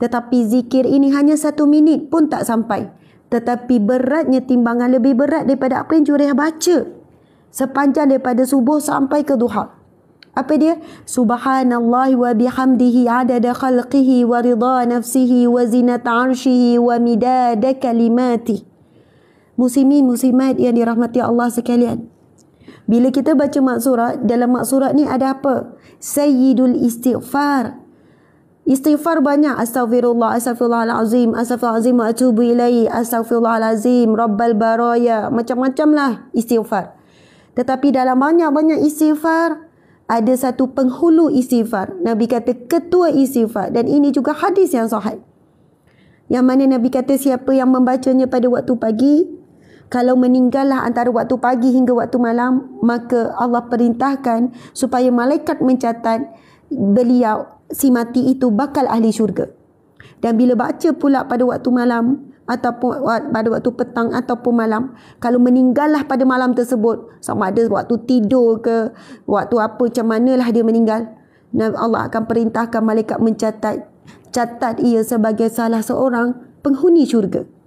Tetapi zikir ini hanya satu minit pun tak sampai. Tetapi beratnya timbangan lebih berat daripada apa yang Juriah baca. Sepanjang daripada subuh sampai ke duha. Apa dia? Subhanallah wa bihamdihi adada khalqihi wa rida nafsihi wa zinata arshihi wa midada kalimati. Musimi musimat yang dirahmati Allah sekalian. Bila kita baca maksurat, dalam maksurat ni ada apa? Sayyidul istighfar. Istighfar banyak. Astaghfirullah, Azim, astaghfirullahalazim, atubu ilaih, astaghfirullahalazim, rabbal baraya. Macam-macam lah istighfar. Tetapi dalam banyak-banyak istighfar, ada satu penghulu istighfar. Nabi kata ketua istighfar. Dan ini juga hadis yang sahih. Yang mana Nabi kata siapa yang membacanya pada waktu pagi, kalau meninggallah antara waktu pagi hingga waktu malam, maka Allah perintahkan supaya malaikat mencatat beliau si mati itu bakal ahli syurga. Dan bila baca pula pada waktu malam ataupun pada waktu petang ataupun malam, kalau meninggallah pada malam tersebut, sama ada waktu tidur ke, waktu apa macam manalah dia meninggal, Allah akan perintahkan malaikat mencatat catat ia sebagai salah seorang penghuni syurga.